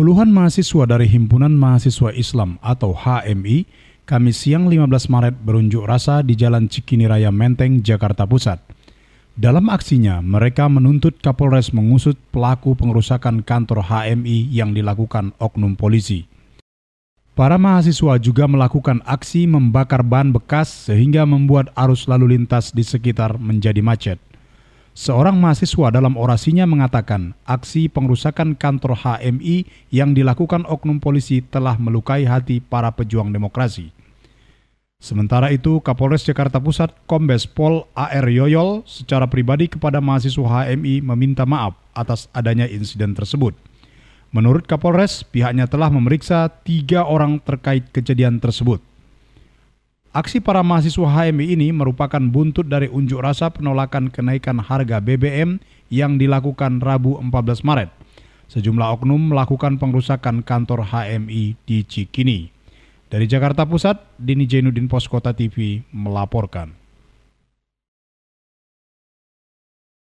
Puluhan mahasiswa dari Himpunan Mahasiswa Islam atau HMI Kamis siang 15 Maret berunjuk rasa di Jalan Cikini Raya Menteng, Jakarta Pusat. Dalam aksinya, mereka menuntut Kapolres mengusut pelaku pengerusakan kantor HMI yang dilakukan oknum polisi. Para mahasiswa juga melakukan aksi membakar ban bekas sehingga membuat arus lalu lintas di sekitar menjadi macet. Seorang mahasiswa dalam orasinya mengatakan, aksi pengrusakan kantor HMI yang dilakukan oknum polisi telah melukai hati para pejuang demokrasi. Sementara itu, Kapolres Jakarta Pusat Kombes Pol AR Yoyol secara pribadi kepada mahasiswa HMI meminta maaf atas adanya insiden tersebut. Menurut Kapolres, pihaknya telah memeriksa tiga orang terkait kejadian tersebut. Aksi para mahasiswa HMI ini merupakan buntut dari unjuk rasa penolakan kenaikan harga BBM yang dilakukan Rabu 14 Maret. Sejumlah oknum melakukan pengrusakan kantor HMI di Cikini. Dari Jakarta Pusat, Dini Jainuddin Poskota TV melaporkan.